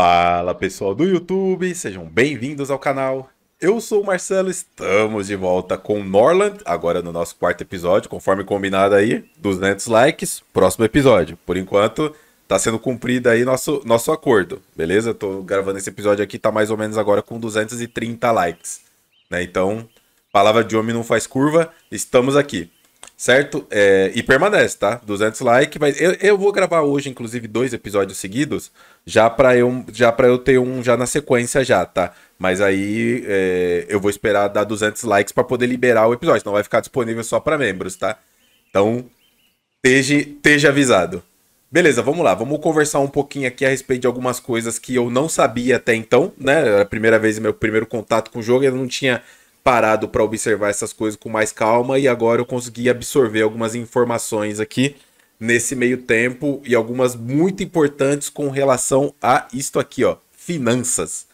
Fala pessoal do YouTube, sejam bem-vindos ao canal. Eu sou o Marcelo, estamos de volta com Norland, agora no nosso quarto episódio, conforme combinado aí, 200 likes, próximo episódio. Por enquanto, tá sendo cumprido aí nosso, nosso acordo, beleza? Tô gravando esse episódio aqui, tá mais ou menos agora com 230 likes, né? Então, palavra de homem não faz curva, estamos aqui certo? É, e permanece, tá? 200 likes. Mas eu, eu vou gravar hoje, inclusive, dois episódios seguidos, já para eu já para eu ter um já na sequência já, tá? Mas aí é, eu vou esperar dar 200 likes para poder liberar o episódio. Não vai ficar disponível só para membros, tá? Então, esteja avisado. Beleza, vamos lá, vamos conversar um pouquinho aqui a respeito de algumas coisas que eu não sabia até então, né? Era a primeira vez meu primeiro contato com o jogo, eu não tinha parado para observar essas coisas com mais calma e agora eu consegui absorver algumas informações aqui nesse meio tempo e algumas muito importantes com relação a isto aqui, ó, finanças,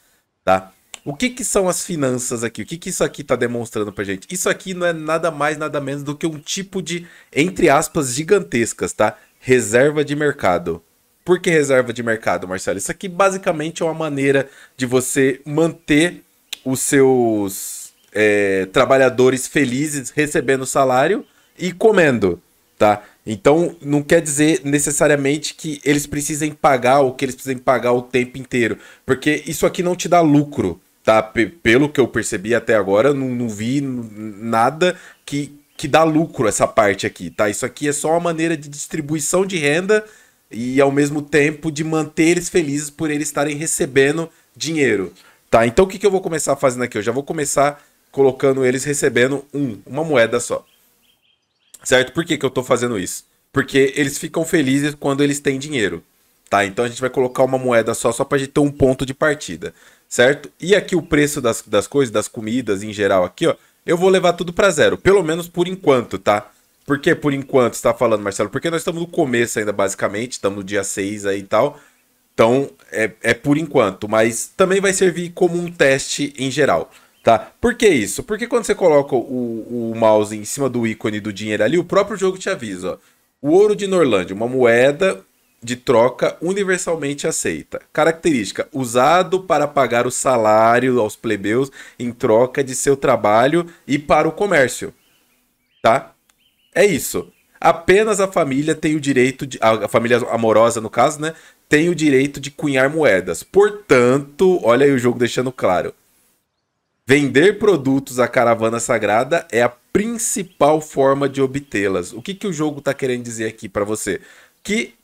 tá? O que que são as finanças aqui? O que que isso aqui está demonstrando pra gente? Isso aqui não é nada mais, nada menos do que um tipo de, entre aspas, gigantescas, tá? Reserva de mercado. Por que reserva de mercado, Marcelo? Isso aqui basicamente é uma maneira de você manter os seus é, trabalhadores felizes recebendo salário e comendo, tá? Então, não quer dizer necessariamente que eles precisem pagar ou que eles precisem pagar o tempo inteiro, porque isso aqui não te dá lucro, tá? P pelo que eu percebi até agora, não, não vi nada que, que dá lucro essa parte aqui, tá? Isso aqui é só uma maneira de distribuição de renda e, ao mesmo tempo, de manter eles felizes por eles estarem recebendo dinheiro, tá? Então, o que, que eu vou começar fazendo aqui? Eu já vou começar colocando eles recebendo um, uma moeda só. Certo? Por que, que eu estou fazendo isso? Porque eles ficam felizes quando eles têm dinheiro. Tá? Então a gente vai colocar uma moeda só, só para a gente ter um ponto de partida. Certo? E aqui o preço das, das coisas, das comidas em geral aqui, ó. Eu vou levar tudo para zero, pelo menos por enquanto, tá? Por que por enquanto está falando, Marcelo? Porque nós estamos no começo ainda, basicamente, estamos no dia 6 aí e tal. Então, é, é por enquanto, mas também vai servir como um teste em geral. Tá? Por que isso? Porque quando você coloca o, o mouse em cima do ícone do dinheiro ali, o próprio jogo te avisa. Ó. O ouro de Norlândia, uma moeda de troca universalmente aceita. Característica: usado para pagar o salário aos plebeus em troca de seu trabalho e para o comércio. Tá? É isso. Apenas a família tem o direito de a família amorosa no caso, né? Tem o direito de cunhar moedas. Portanto, olha aí o jogo deixando claro Vender produtos à caravana sagrada é a principal forma de obtê-las. O que, que o jogo está querendo dizer aqui para você? Que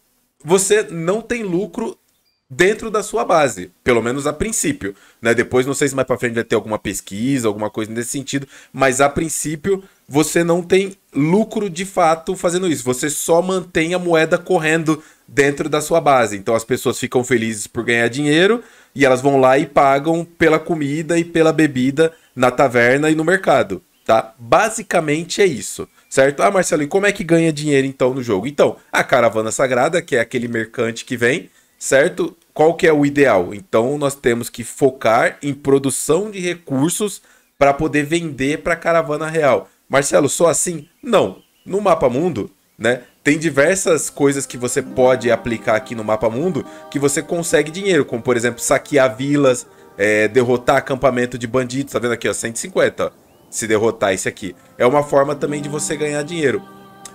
você não tem lucro dentro da sua base, pelo menos a princípio. Né? Depois, não sei se mais para frente vai ter alguma pesquisa, alguma coisa nesse sentido, mas a princípio você não tem lucro de fato fazendo isso. Você só mantém a moeda correndo dentro da sua base. Então as pessoas ficam felizes por ganhar dinheiro e elas vão lá e pagam pela comida e pela bebida na taverna e no mercado, tá? Basicamente é isso, certo? Ah, Marcelo, e como é que ganha dinheiro então no jogo? Então, a caravana sagrada, que é aquele mercante que vem, certo? Qual que é o ideal? Então nós temos que focar em produção de recursos para poder vender para a caravana real. Marcelo, só assim? Não. No mapa mundo, né? tem diversas coisas que você pode aplicar aqui no mapa mundo que você consegue dinheiro, como por exemplo saquear vilas, é, derrotar acampamento de bandidos, tá vendo aqui, ó, 150, ó, se derrotar esse aqui. É uma forma também de você ganhar dinheiro.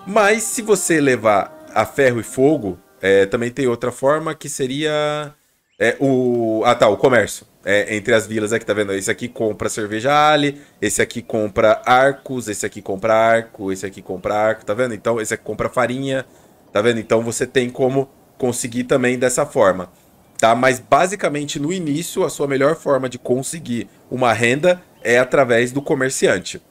Mas se você levar a ferro e fogo, é, também tem outra forma que seria é, o... Ah tá, o comércio é, entre as vilas aqui, é tá vendo? Esse aqui compra cerveja Ali, esse aqui compra arcos, esse aqui compra arco, esse aqui compra arco, tá vendo? Então, esse aqui compra farinha, tá vendo? Então, você tem como conseguir também dessa forma, tá? Mas, basicamente, no início, a sua melhor forma de conseguir uma renda é através do comerciante.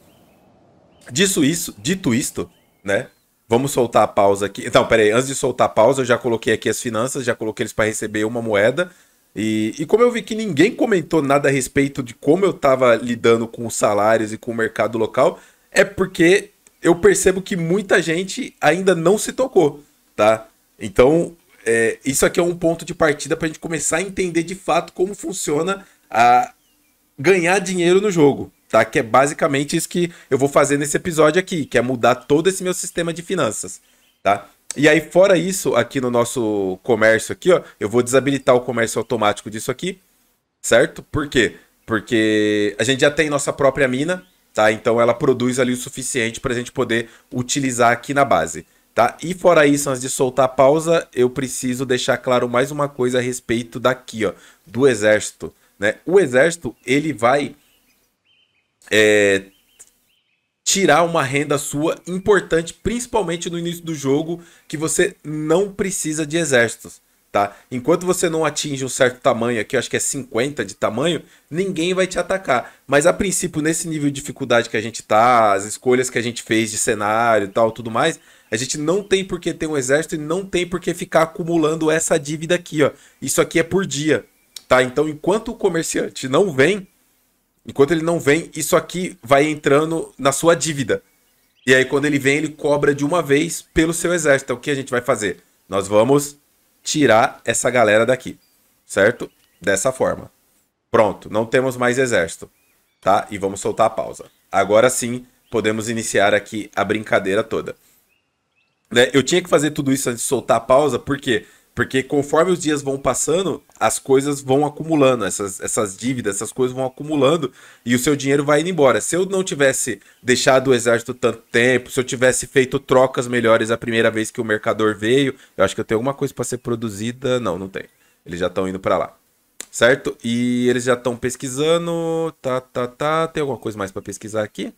Disso isso, dito isto, né? Vamos soltar a pausa aqui. Então, peraí, antes de soltar a pausa, eu já coloquei aqui as finanças, já coloquei eles para receber uma moeda. E, e, como eu vi que ninguém comentou nada a respeito de como eu estava lidando com os salários e com o mercado local, é porque eu percebo que muita gente ainda não se tocou, tá? Então, é, isso aqui é um ponto de partida para a gente começar a entender de fato como funciona a ganhar dinheiro no jogo, tá? Que é basicamente isso que eu vou fazer nesse episódio aqui, que é mudar todo esse meu sistema de finanças, tá? E aí, fora isso, aqui no nosso comércio aqui, ó, eu vou desabilitar o comércio automático disso aqui, certo? Por quê? Porque a gente já tem nossa própria mina, tá? Então ela produz ali o suficiente para a gente poder utilizar aqui na base, tá? E fora isso, antes de soltar a pausa, eu preciso deixar claro mais uma coisa a respeito daqui, ó, do exército, né? O exército, ele vai é, tirar uma renda sua importante, principalmente no início do jogo, que você não precisa de exércitos. Tá? Enquanto você não atinge um certo tamanho, aqui eu acho que é 50 de tamanho, ninguém vai te atacar. Mas a princípio, nesse nível de dificuldade que a gente tá, as escolhas que a gente fez de cenário e tal, tudo mais, a gente não tem por que ter um exército e não tem por que ficar acumulando essa dívida aqui, ó. Isso aqui é por dia, tá? Então, enquanto o comerciante não vem, Enquanto ele não vem, isso aqui vai entrando na sua dívida. E aí, quando ele vem, ele cobra de uma vez pelo seu exército. Então, o que a gente vai fazer? Nós vamos tirar essa galera daqui, certo? Dessa forma. Pronto, não temos mais exército, tá? E vamos soltar a pausa. Agora sim, podemos iniciar aqui a brincadeira toda. Né? Eu tinha que fazer tudo isso antes de soltar a pausa, porque porque conforme os dias vão passando, as coisas vão acumulando, essas, essas dívidas, essas coisas vão acumulando e o seu dinheiro vai indo embora. Se eu não tivesse deixado o exército tanto tempo, se eu tivesse feito trocas melhores a primeira vez que o mercador veio, eu acho que eu tenho alguma coisa para ser produzida. Não, não tem. Eles já estão indo para lá. Certo? E eles já estão pesquisando. Tá, tá, tá. Tem alguma coisa mais para pesquisar aqui?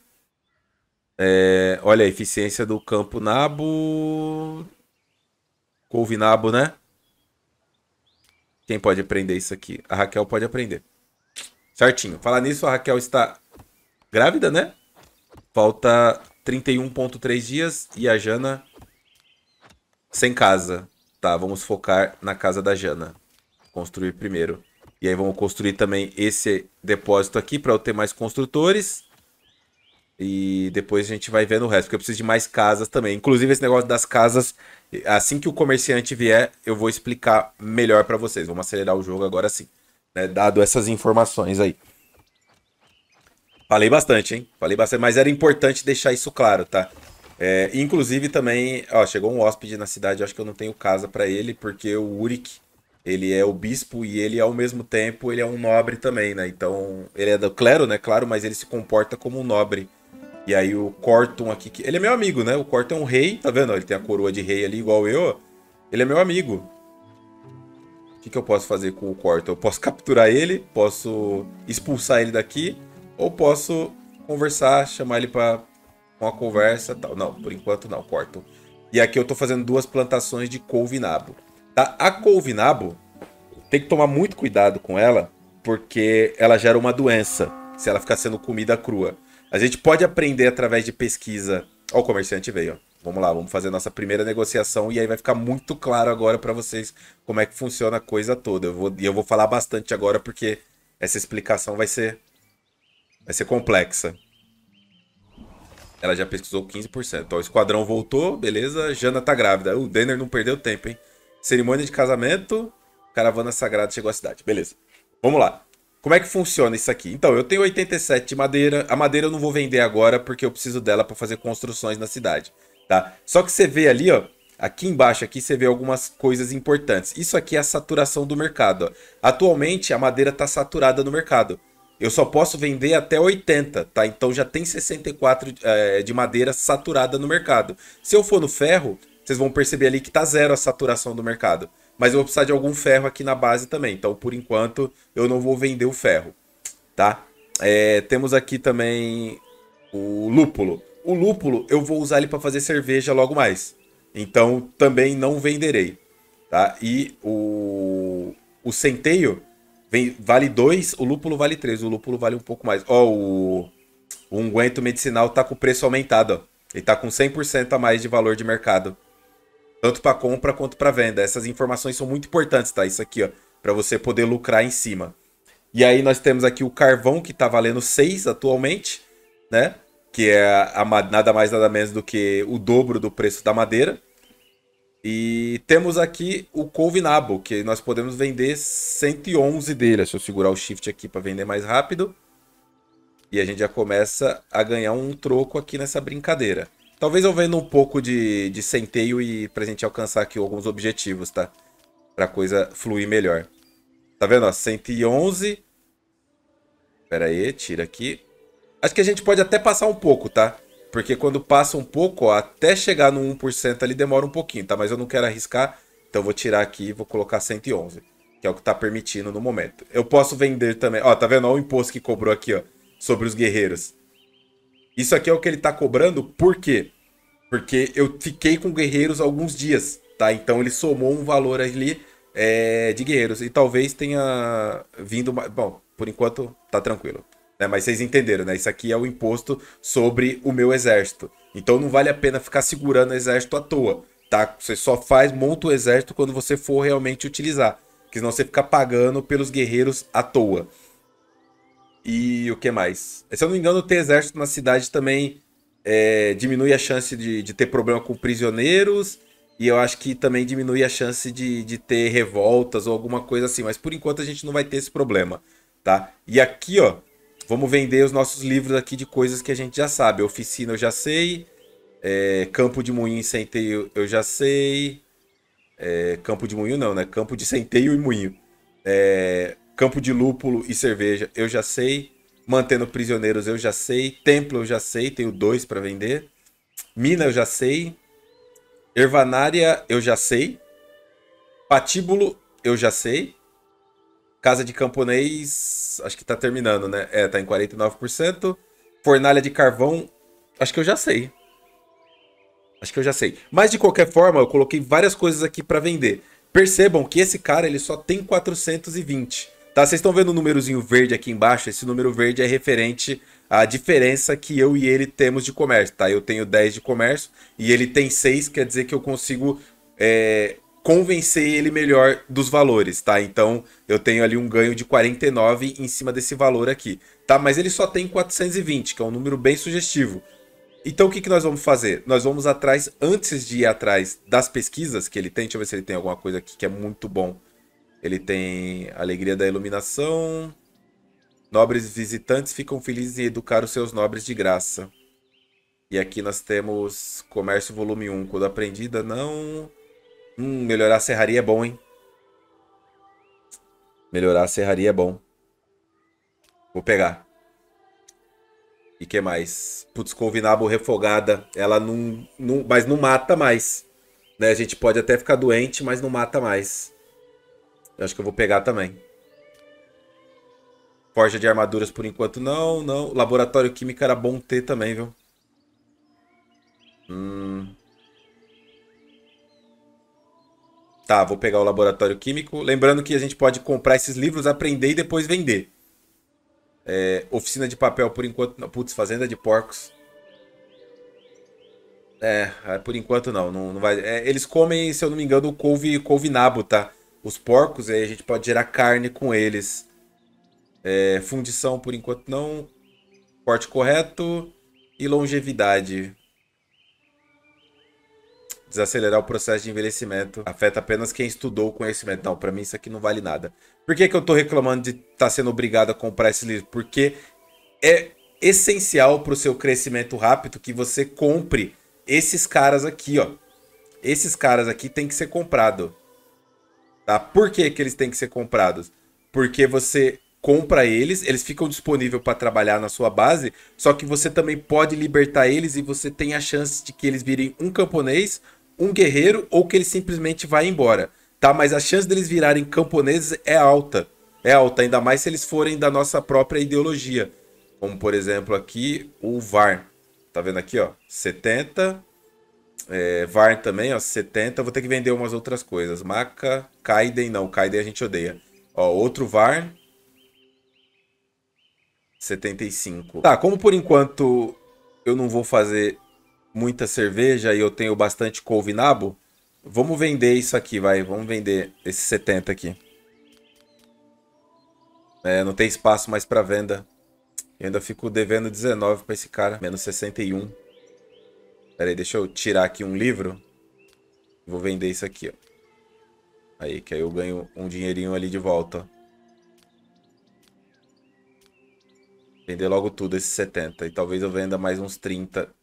É, olha a eficiência do campo nabo. Couve nabo, né? Quem pode aprender isso aqui? A Raquel pode aprender. Certinho. Falar nisso, a Raquel está grávida, né? Falta 31.3 dias e a Jana sem casa. Tá, vamos focar na casa da Jana. Construir primeiro. E aí vamos construir também esse depósito aqui para eu ter mais construtores. E depois a gente vai vendo o resto, porque eu preciso de mais casas também. Inclusive, esse negócio das casas, assim que o comerciante vier, eu vou explicar melhor para vocês. Vamos acelerar o jogo agora sim, né? Dado essas informações aí. Falei bastante, hein? Falei bastante, mas era importante deixar isso claro, tá? É, inclusive também, ó, chegou um hóspede na cidade, acho que eu não tenho casa para ele, porque o Uric, ele é o bispo e ele ao mesmo tempo ele é um nobre também, né? Então, ele é do clero, né? Claro, mas ele se comporta como um nobre. E aí o Corton aqui, que... ele é meu amigo, né? O Corton é um rei, tá vendo? Ele tem a coroa de rei ali, igual eu. Ele é meu amigo. O que, que eu posso fazer com o Corton? Eu posso capturar ele, posso expulsar ele daqui, ou posso conversar, chamar ele pra uma conversa tal. Não, por enquanto não, Corton. E aqui eu tô fazendo duas plantações de couve-nabo. Tá? A couve-nabo, tem que tomar muito cuidado com ela, porque ela gera uma doença se ela ficar sendo comida crua. A gente pode aprender através de pesquisa. Ó, o comerciante veio, ó. Vamos lá, vamos fazer a nossa primeira negociação e aí vai ficar muito claro agora para vocês como é que funciona a coisa toda. Eu vou, e eu vou falar bastante agora porque essa explicação vai ser vai ser complexa. Ela já pesquisou 15%. Ó, o esquadrão voltou, beleza? Jana tá grávida. O Denner não perdeu tempo, hein? Cerimônia de casamento, caravana sagrada chegou à cidade. Beleza. Vamos lá. Como é que funciona isso aqui? Então, eu tenho 87 de madeira. A madeira eu não vou vender agora porque eu preciso dela para fazer construções na cidade, tá? Só que você vê ali, ó, aqui embaixo aqui você vê algumas coisas importantes. Isso aqui é a saturação do mercado. Ó. Atualmente a madeira está saturada no mercado. Eu só posso vender até 80, tá? Então já tem 64 é, eh, de madeira saturada no mercado. Se eu for no ferro, vocês vão perceber ali que tá zero a saturação do mercado. Mas eu vou precisar de algum ferro aqui na base também. Então, por enquanto, eu não vou vender o ferro, tá? É, temos aqui também o lúpulo. O lúpulo eu vou usar ele para fazer cerveja logo mais. Então, também não venderei, tá? E o, o centeio vem, vale 2, o lúpulo vale 3. O lúpulo vale um pouco mais. Ó, oh, o, o unguento medicinal tá com o preço aumentado, ó. Ele tá com 100% a mais de valor de mercado tanto para compra quanto para venda. Essas informações são muito importantes, tá? Isso aqui, ó, para você poder lucrar em cima. E aí nós temos aqui o carvão que está valendo 6 atualmente, né? Que é a, a, nada mais nada menos do que o dobro do preço da madeira. E temos aqui o couve-nabo, que nós podemos vender 111 dele. Se eu segurar o shift aqui para vender mais rápido. E a gente já começa a ganhar um troco aqui nessa brincadeira. Talvez eu venda um pouco de, de centeio e pra gente alcançar aqui alguns objetivos, tá? Pra coisa fluir melhor. Tá vendo, ó? 111. Pera aí, tira aqui. Acho que a gente pode até passar um pouco, tá? Porque quando passa um pouco, ó, até chegar no 1% ali demora um pouquinho, tá? Mas eu não quero arriscar, então vou tirar aqui e vou colocar 111, que é o que tá permitindo no momento. Eu posso vender também. Ó, tá vendo? Ó o imposto que cobrou aqui, ó, sobre os guerreiros. Isso aqui é o que ele tá cobrando, por quê? Porque eu fiquei com guerreiros alguns dias, tá? Então ele somou um valor ali é, de guerreiros. E talvez tenha vindo. Bom, por enquanto tá tranquilo. Né? Mas vocês entenderam, né? Isso aqui é o imposto sobre o meu exército. Então não vale a pena ficar segurando o exército à toa, tá? Você só faz, monta o exército quando você for realmente utilizar. Porque senão você fica pagando pelos guerreiros à toa. E o que mais? Se eu não me engano, ter exército na cidade também é, diminui a chance de, de, ter problema com prisioneiros. E eu acho que também diminui a chance de, de ter revoltas ou alguma coisa assim. Mas por enquanto a gente não vai ter esse problema, tá? E aqui, ó, vamos vender os nossos livros aqui de coisas que a gente já sabe. Oficina eu já sei. É, campo de moinho e centeio eu já sei. É, campo de moinho não, né? Campo de centeio e moinho. É, Campo de Lúpulo e Cerveja, eu já sei. Mantendo Prisioneiros, eu já sei. Templo, eu já sei. Tenho dois para vender. Mina, eu já sei. Ervanária, eu já sei. Patíbulo, eu já sei. Casa de Camponês, acho que tá terminando, né? É, tá em 49%. Fornalha de Carvão, acho que eu já sei. Acho que eu já sei. Mas de qualquer forma, eu coloquei várias coisas aqui para vender. Percebam que esse cara ele só tem 420. Tá? Vocês estão vendo o um númerozinho verde aqui embaixo? Esse número verde é referente à diferença que eu e ele temos de comércio, tá? Eu tenho 10 de comércio e ele tem 6, quer dizer que eu consigo é, convencer ele melhor dos valores, tá? Então eu tenho ali um ganho de 49 em cima desse valor aqui, tá? Mas ele só tem 420, que é um número bem sugestivo. Então o que, que nós vamos fazer? Nós vamos atrás, antes de ir atrás das pesquisas que ele tem, deixa eu ver se ele tem alguma coisa aqui que é muito bom ele tem alegria da iluminação. Nobres visitantes ficam felizes em educar os seus nobres de graça. E aqui nós temos Comércio Volume 1. Quando aprendida, não. Hum, melhorar a serraria é bom, hein? Melhorar a serraria é bom. Vou pegar. E que mais? Putz, Colvinabo refogada. Ela não, não. Mas não mata mais. Né? A gente pode até ficar doente, mas não mata mais. Eu acho que eu vou pegar também. Forja de armaduras por enquanto não, não. Laboratório químico era bom ter também, viu? Hum. Tá, vou pegar o laboratório químico. Lembrando que a gente pode comprar esses livros, aprender e depois vender. É, oficina de papel por enquanto não. Putz, fazenda de porcos. É, é por enquanto não. não, não vai, é, eles comem, se eu não me engano, couve, couve nabo, tá? os porcos, e aí a gente pode gerar carne com eles. É, fundição por enquanto não. Corte correto e longevidade. Desacelerar o processo de envelhecimento. Afeta apenas quem estudou o conhecimento. Não, pra mim isso aqui não vale nada. Por que, que eu tô reclamando de estar tá sendo obrigado a comprar esse livro? Porque é essencial pro seu crescimento rápido que você compre esses caras aqui, ó. Esses caras aqui tem que ser comprado. Tá? Por que, que eles têm que ser comprados? Porque você compra eles, eles ficam disponíveis para trabalhar na sua base, só que você também pode libertar eles e você tem a chance de que eles virem um camponês, um guerreiro ou que ele simplesmente vá embora, tá? Mas a chance deles virarem camponeses é alta, é alta, ainda mais se eles forem da nossa própria ideologia, como por exemplo aqui o VAR, tá vendo aqui ó, 70, é, VAR também, ó, 70. Vou ter que vender umas outras coisas. Maca, Kaiden, não. Kaiden a gente odeia. Ó, outro VAR. 75. Tá, como por enquanto eu não vou fazer muita cerveja e eu tenho bastante couve nabo, vamos vender isso aqui, vai. Vamos vender esse 70 aqui. É, não tem espaço mais para venda. Eu ainda fico devendo 19 para esse cara. Menos 61. Pera aí, deixa eu tirar aqui um livro. Vou vender isso aqui, ó. Aí, que aí eu ganho um dinheirinho ali de volta, ó. Vender logo tudo, esses 70. E talvez eu venda mais uns 30.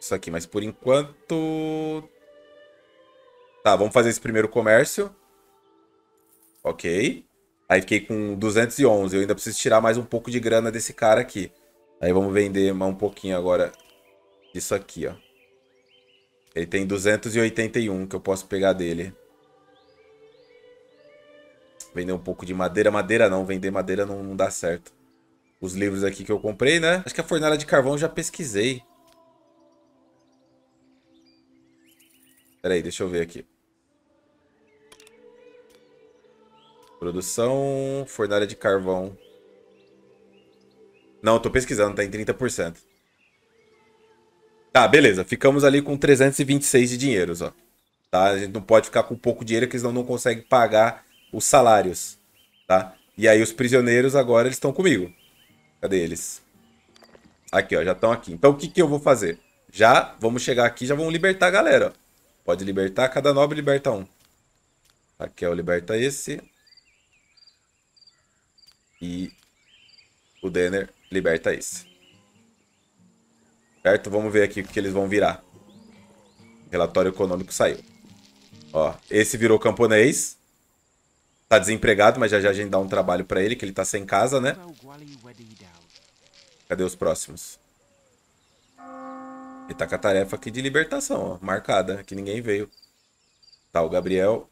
Isso aqui, mas por enquanto... Tá, vamos fazer esse primeiro comércio. Ok. Aí fiquei com 211. Eu ainda preciso tirar mais um pouco de grana desse cara aqui. Aí vamos vender mais um pouquinho agora isso aqui, ó. Ele tem 281 que eu posso pegar dele. Vender um pouco de madeira. Madeira não, vender madeira não, não dá certo. Os livros aqui que eu comprei, né? Acho que a fornalha de carvão eu já pesquisei. Pera aí, deixa eu ver aqui. Produção, fornalha de carvão. Não, tô pesquisando, tá em 30%. Tá, beleza. Ficamos ali com 326 de dinheiros, ó. Tá? A gente não pode ficar com pouco dinheiro, que senão não consegue pagar os salários, tá? E aí os prisioneiros agora eles estão comigo. Cadê eles? Aqui, ó, já estão aqui. Então o que, que eu vou fazer? Já vamos chegar aqui, já vamos libertar a galera. Pode libertar, cada nobre liberta um. Aqui, o liberta esse. E o Denner liberta esse. Certo? Vamos ver aqui o que eles vão virar. Relatório econômico saiu. Ó, esse virou camponês. Tá desempregado, mas já já a gente dá um trabalho para ele, que ele tá sem casa, né? Cadê os próximos? Ele tá com a tarefa aqui de libertação, ó, marcada, que ninguém veio. Tá, o Gabriel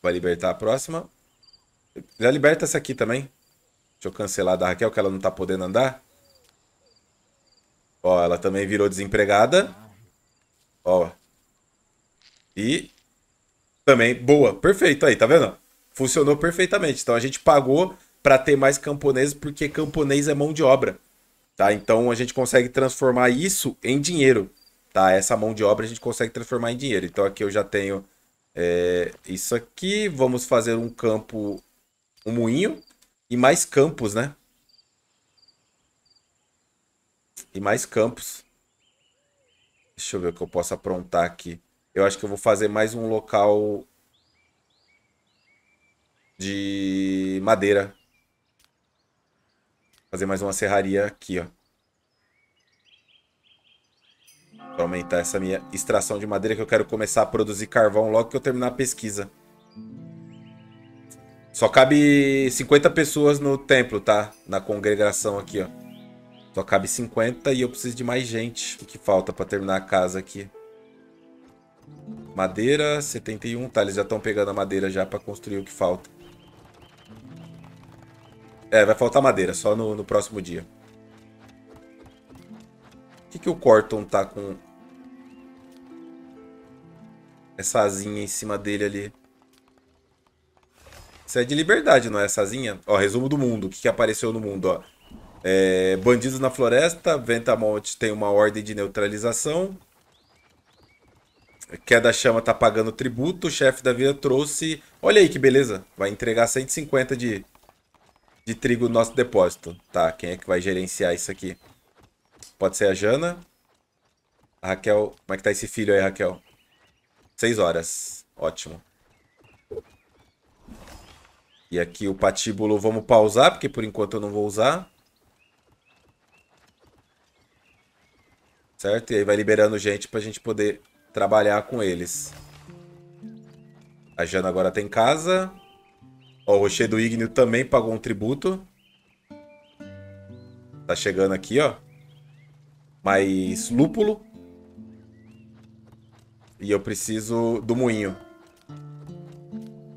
vai libertar a próxima. Já liberta essa aqui também. Deixa eu cancelar da Raquel, que ela não tá podendo andar. Ó, ela também virou desempregada. Ó. E também boa, perfeito aí, tá vendo? Funcionou perfeitamente. Então a gente pagou para ter mais camponeses porque camponês é mão de obra, tá? Então a gente consegue transformar isso em dinheiro, tá? Essa mão de obra a gente consegue transformar em dinheiro. Então aqui eu já tenho é, isso aqui. Vamos fazer um campo, um moinho e mais campos, né? E mais campos. Deixa eu ver o que eu posso aprontar aqui. Eu acho que eu vou fazer mais um local de madeira. Fazer mais uma serraria aqui, ó. Para aumentar essa minha extração de madeira, que eu quero começar a produzir carvão logo que eu terminar a pesquisa. Só cabe 50 pessoas no templo, tá? Na congregação aqui, ó. Só cabe 50 e eu preciso de mais gente. O que falta para terminar a casa aqui? Madeira, 71. Tá, eles já estão pegando a madeira já para construir o que falta. É, vai faltar madeira, só no, no próximo dia. O que, que o Corton tá com... Essa asinha em cima dele ali? Isso é de liberdade, não é essa asinha? Ó, resumo do mundo. O que, que apareceu no mundo, ó. É, bandidos na floresta, Ventamont tem uma ordem de neutralização. Queda Chama tá pagando tributo, o chefe da vila trouxe... Olha aí que beleza, vai entregar 150 de, de trigo no nosso depósito. Tá, quem é que vai gerenciar isso aqui? Pode ser a Jana. A Raquel, como é que tá esse filho aí, Raquel? 6 horas, ótimo. E aqui o patíbulo vamos pausar, porque por enquanto eu não vou usar. certo? E aí vai liberando gente pra gente poder trabalhar com eles. A Jana agora tem tá casa. Ó, o Rochedo Ignio também pagou um tributo. Tá chegando aqui, ó. Mais lúpulo. E eu preciso do moinho.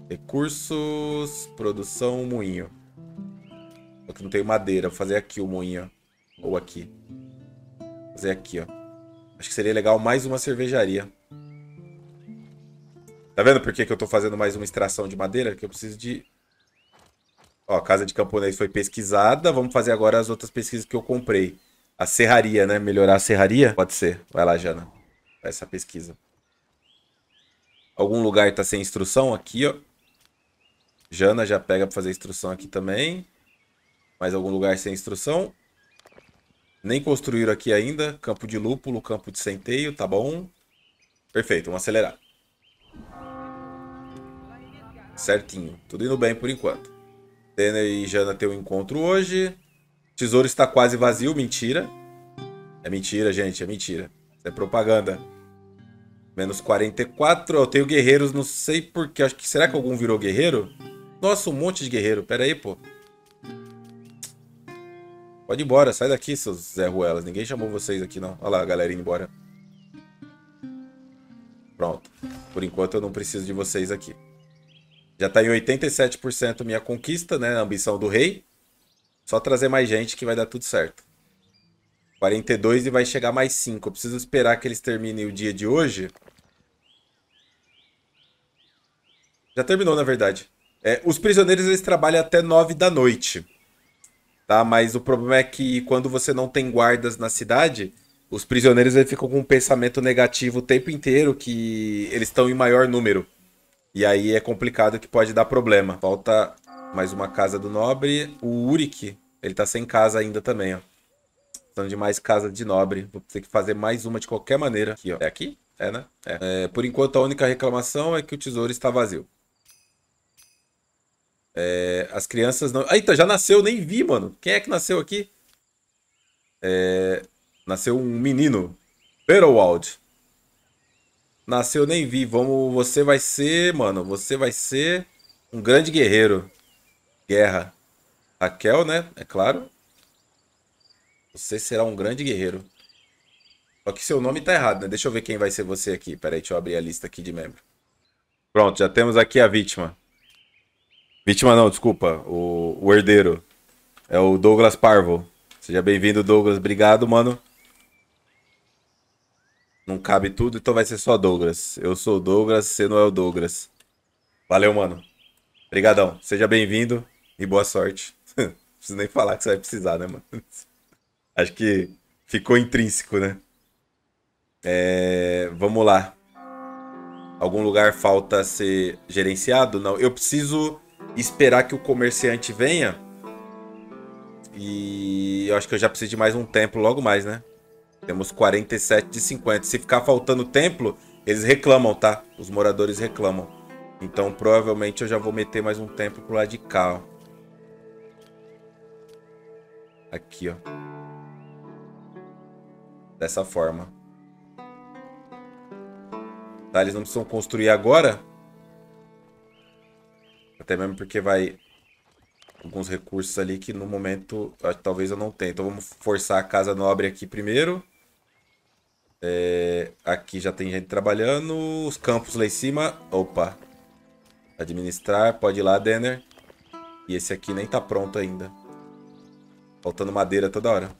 Recursos, produção, moinho. Só que não tenho madeira. Vou fazer aqui o moinho. Ou aqui. Fazer aqui, ó. Acho que seria legal mais uma cervejaria. Tá vendo por que, que eu tô fazendo mais uma extração de madeira? Que eu preciso de... Ó, a casa de camponês foi pesquisada. Vamos fazer agora as outras pesquisas que eu comprei. A serraria, né? Melhorar a serraria? Pode ser. Vai lá, Jana. Vai essa pesquisa. Algum lugar tá sem instrução? Aqui, ó. Jana já pega pra fazer instrução aqui também. Mais algum lugar sem instrução? Nem construíram aqui ainda. Campo de lúpulo, campo de centeio, tá bom. Perfeito, vamos acelerar. Certinho, tudo indo bem por enquanto. Tena e Jana tem um encontro hoje. O tesouro está quase vazio, mentira. É mentira, gente, é mentira. Isso é propaganda. Menos 44, eu tenho guerreiros, não sei porquê. Acho que, será que algum virou guerreiro? Nossa, um monte de guerreiro, pera aí, pô. Pode ir embora, sai daqui, seus Zé Ruelas. Ninguém chamou vocês aqui, não. Olha lá a galera indo embora. Pronto. Por enquanto eu não preciso de vocês aqui. Já tá em 87% minha conquista, né? A ambição do rei. Só trazer mais gente que vai dar tudo certo. 42 e vai chegar mais 5. Eu preciso esperar que eles terminem o dia de hoje. Já terminou, na verdade. É, os prisioneiros, eles trabalham até 9 da noite tá? Mas o problema é que quando você não tem guardas na cidade, os prisioneiros eles ficam com um pensamento negativo o tempo inteiro que eles estão em maior número. E aí é complicado que pode dar problema. Falta mais uma casa do nobre. O Urik, ele tá sem casa ainda também, ó. Precisando de mais casa de nobre. Vou ter que fazer mais uma de qualquer maneira. Aqui, ó. É aqui? É, né? É. é. Por enquanto, a única reclamação é que o tesouro está vazio. É, as crianças não. Eita, ah, então, já nasceu, nem vi, mano. Quem é que nasceu aqui? É, nasceu um menino. Berowald. Nasceu, nem vi. Vamos. Você vai ser, mano. Você vai ser um grande guerreiro. Guerra. Raquel, né? É claro. Você será um grande guerreiro. Só que seu nome tá errado, né? Deixa eu ver quem vai ser você aqui. Peraí, deixa eu abrir a lista aqui de membro. Pronto, já temos aqui a vítima. Vítima não, desculpa. O, o herdeiro. É o Douglas Parvo. Seja bem-vindo, Douglas. Obrigado, mano. Não cabe tudo, então vai ser só Douglas. Eu sou o Douglas, você não é o Douglas. Valeu, mano. Obrigadão. Seja bem-vindo e boa sorte. Não preciso nem falar que você vai precisar, né, mano? Acho que ficou intrínseco, né? É... Vamos lá. Algum lugar falta ser gerenciado? Não. Eu preciso esperar que o comerciante venha. E eu acho que eu já preciso de mais um templo logo mais, né? Temos 47 de 50. Se ficar faltando templo, eles reclamam, tá? Os moradores reclamam. Então provavelmente eu já vou meter mais um templo pro lado de cá, ó. Aqui, ó. Dessa forma. Tá, eles não precisam construir agora. Até mesmo porque vai alguns recursos ali que no momento ah, talvez eu não tenha. Então vamos forçar a casa nobre aqui primeiro. É, aqui já tem gente trabalhando. Os campos lá em cima. Opa. Administrar. Pode ir lá, Denner. E esse aqui nem tá pronto ainda. Faltando madeira toda hora.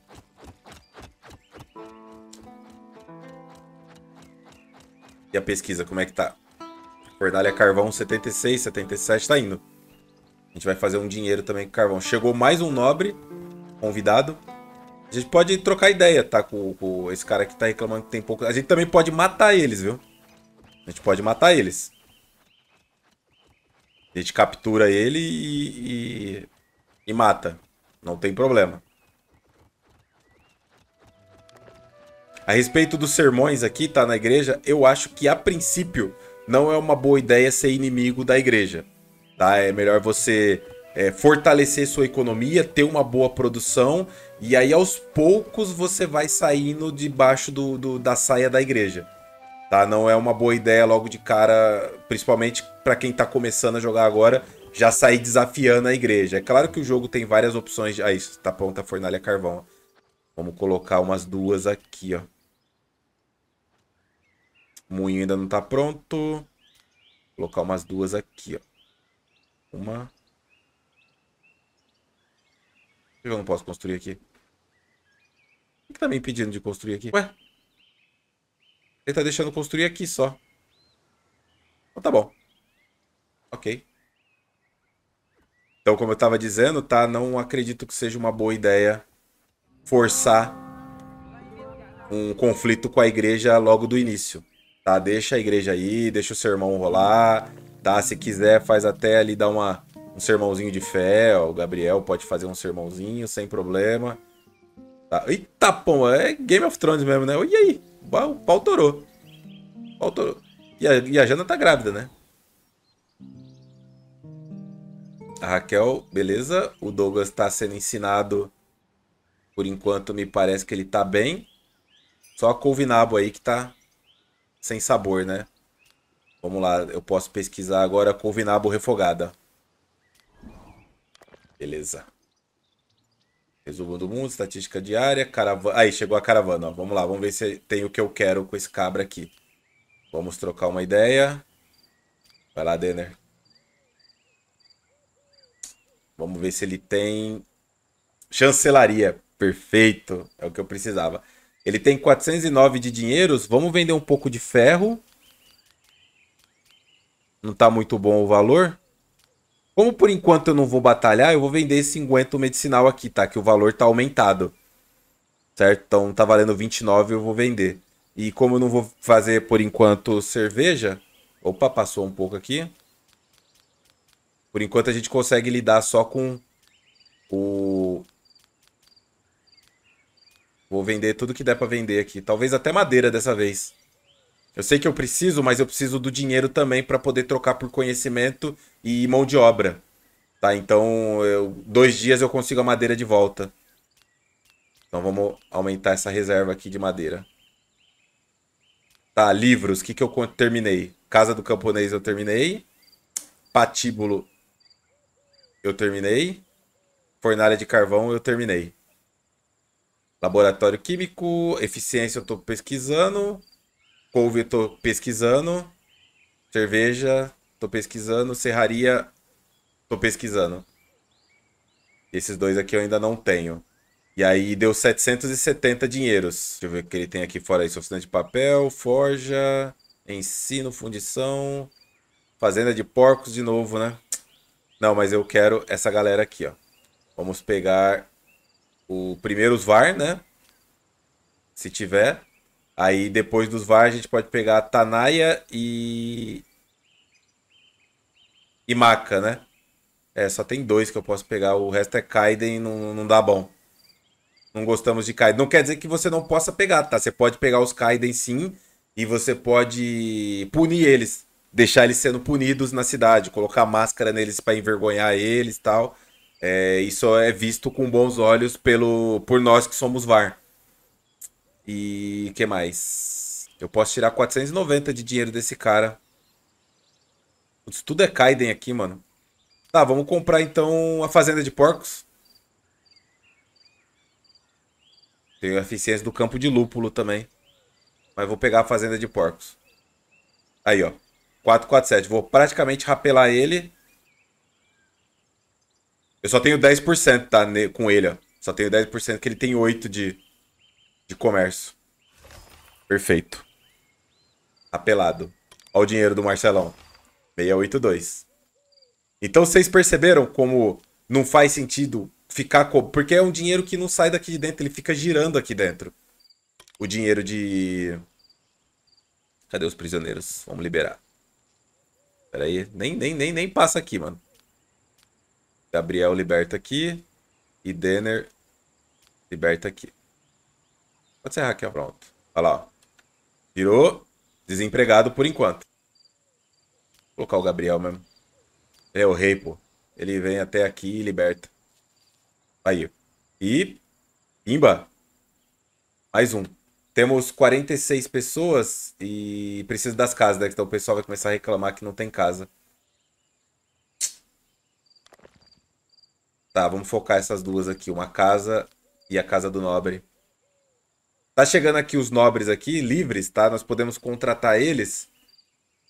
E a pesquisa, como é que tá? é carvão 76, 77 tá indo. A gente vai fazer um dinheiro também com carvão. Chegou mais um nobre convidado. A gente pode trocar ideia, tá? Com, com esse cara que tá reclamando que tem pouco. A gente também pode matar eles, viu? A gente pode matar eles. A gente captura ele e, e, e mata. Não tem problema. A respeito dos sermões aqui, tá? Na igreja, eu acho que a princípio não é uma boa ideia ser inimigo da igreja. Tá? É melhor você é, fortalecer sua economia, ter uma boa produção, e aí aos poucos você vai saindo debaixo do, do da saia da igreja. Tá? Não é uma boa ideia logo de cara, principalmente para quem está começando a jogar agora, já sair desafiando a igreja. É claro que o jogo tem várias opções. De... Ah, isso, tá pronta a fornalha carvão. Vamos colocar umas duas aqui, ó. O moinho ainda não está pronto. Vou colocar umas duas aqui, ó. Uma. Por que eu não posso construir aqui? O que, tá me impedindo de construir aqui? Ué? Ele tá deixando construir aqui só. Então tá bom. Ok. Então, como eu estava dizendo, tá? Não acredito que seja uma boa ideia forçar um conflito com a igreja logo do início tá? Deixa a igreja aí, deixa o sermão rolar, tá? Se quiser, faz até ali dar uma, um sermãozinho de fé, ó, o Gabriel pode fazer um sermãozinho sem problema. Tá? Eita, pô, é Game of Thrones mesmo, né? E aí? O pau torou. O pau torou. E a, e a Jana tá grávida, né? A Raquel, beleza. O Douglas tá sendo ensinado. Por enquanto, me parece que ele tá bem. Só a Colvinabo aí que tá sem sabor, né? Vamos lá, eu posso pesquisar agora couve-nabo refogada. Beleza. Resumo do mundo, estatística diária, caravana... Aí, chegou a caravana, ó. Vamos lá, vamos ver se tem o que eu quero com esse cabra aqui. Vamos trocar uma ideia. Vai lá, Denner. Vamos ver se ele tem... Chancelaria. Perfeito. É o que eu precisava. Ele tem 409 de dinheiros. Vamos vender um pouco de ferro. Não está muito bom o valor. Como por enquanto eu não vou batalhar, eu vou vender esse inguento medicinal aqui, tá? Que o valor está aumentado. Certo? Então tá valendo 29, eu vou vender. E como eu não vou fazer por enquanto cerveja... Opa, passou um pouco aqui. Por enquanto a gente consegue lidar só com o, Vou vender tudo que der pra vender aqui. Talvez até madeira dessa vez. Eu sei que eu preciso, mas eu preciso do dinheiro também para poder trocar por conhecimento e mão de obra. Tá, então eu, dois dias eu consigo a madeira de volta. Então vamos aumentar essa reserva aqui de madeira. Tá, livros. O que, que eu terminei? Casa do Camponês eu terminei. Patíbulo eu terminei. Fornalha de carvão eu terminei. Laboratório químico, eficiência eu estou pesquisando. Couve eu estou pesquisando. Cerveja, estou pesquisando. Serraria, estou pesquisando. Esses dois aqui eu ainda não tenho. E aí deu 770 dinheiros. Deixa eu ver o que ele tem aqui fora isso. Oficina de papel, forja, ensino, fundição, fazenda de porcos de novo, né? Não, mas eu quero essa galera aqui, ó. Vamos pegar o primeiro os VAR, né? Se tiver. Aí depois dos VAR a gente pode pegar Tanaya e. E Maca, né? É, só tem dois que eu posso pegar. O resto é Kaiden e não, não dá bom. Não gostamos de Kaiden. Não quer dizer que você não possa pegar, tá? Você pode pegar os Kaiden sim. E você pode punir eles. Deixar eles sendo punidos na cidade. Colocar máscara neles para envergonhar eles e tal. É, isso é visto com bons olhos pelo, por nós que somos VAR. E que mais? Eu posso tirar 490 de dinheiro desse cara. Isso tudo é Kaiden aqui, mano. Tá, vamos comprar então a Fazenda de Porcos. Tenho a eficiência do campo de lúpulo também. Mas vou pegar a Fazenda de Porcos. Aí, ó. 447. Vou praticamente rapelar ele. Eu só tenho 10%, tá? com ele, ó. Só tenho 10% que ele tem 8 de, de comércio. Perfeito. Apelado. Tá Olha o dinheiro do Marcelão. 682. Então vocês perceberam como não faz sentido ficar... Porque é um dinheiro que não sai daqui de dentro. Ele fica girando aqui dentro. O dinheiro de... Cadê os prisioneiros? Vamos liberar. Pera aí. Nem, nem, nem, nem passa aqui, mano. Gabriel liberta aqui. E Denner liberta aqui. Pode ser ó. pronto. Olha lá. Ó. Virou desempregado por enquanto. Vou colocar o Gabriel mesmo. Ele é o rei, pô. Ele vem até aqui e liberta. Aí. E. Imba. Mais um. Temos 46 pessoas e precisa das casas, né? Então o pessoal vai começar a reclamar que não tem casa. Tá, vamos focar essas duas aqui. Uma casa e a casa do nobre. Tá chegando aqui os nobres aqui, livres, tá? Nós podemos contratar eles.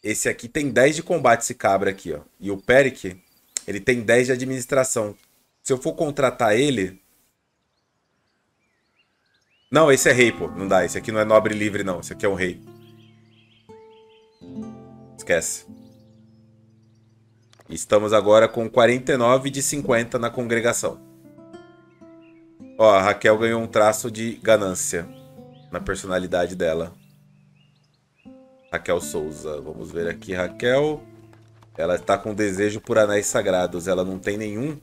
Esse aqui tem 10 de combate, esse cabra aqui, ó. E o Peric, ele tem 10 de administração. Se eu for contratar ele... Não, esse é rei, pô. Não dá, esse aqui não é nobre livre, não. Esse aqui é um rei. Esquece. Estamos agora com 49 de 50 na congregação. Ó, a Raquel ganhou um traço de ganância na personalidade dela. Raquel Souza. Vamos ver aqui, Raquel. Ela está com desejo por anéis sagrados. Ela não tem nenhum.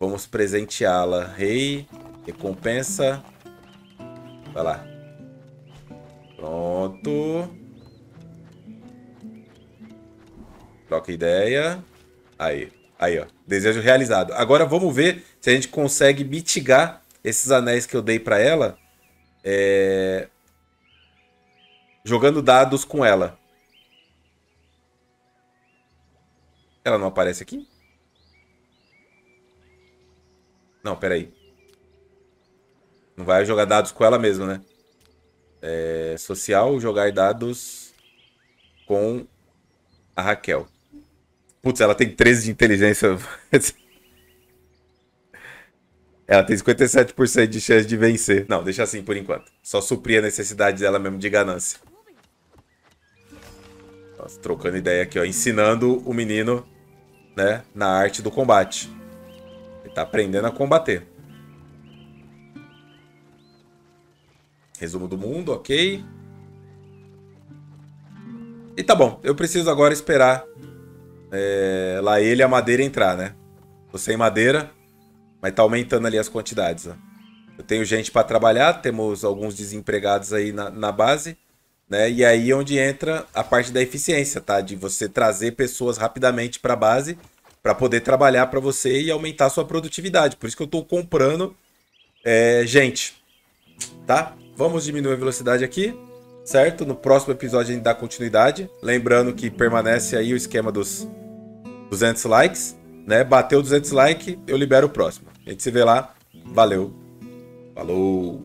Vamos presenteá-la. Rei, recompensa. Vai lá. Pronto. Troca ideia. Aí, aí, ó. Desejo realizado. Agora vamos ver se a gente consegue mitigar esses anéis que eu dei para ela. É... Jogando dados com ela. Ela não aparece aqui? Não, peraí. Não vai jogar dados com ela mesmo, né? É... Social, jogar dados com a Raquel. Putz, ela tem 13 de inteligência. ela tem 57% de chance de vencer. Não, deixa assim por enquanto. Só suprir a necessidade dela mesmo de ganância. Nossa, tá trocando ideia aqui, ó. Ensinando o menino, né? Na arte do combate. Ele tá aprendendo a combater. Resumo do mundo, ok. E tá bom. Eu preciso agora esperar é, lá ele a madeira entrar, né? Tô sem madeira, mas tá aumentando ali as quantidades. Ó. Eu tenho gente para trabalhar, temos alguns desempregados aí na, na base, né? E aí é onde entra a parte da eficiência, tá? De você trazer pessoas rapidamente para base para poder trabalhar para você e aumentar a sua produtividade. Por isso que eu tô comprando é, gente, tá? Vamos diminuir a velocidade aqui, certo? No próximo episódio a gente dá continuidade. Lembrando que permanece aí o esquema dos 200 likes, né? Bateu 200 likes, eu libero o próximo. A gente se vê lá. Valeu. Falou.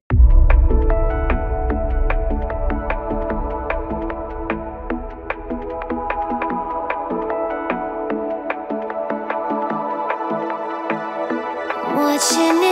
watching it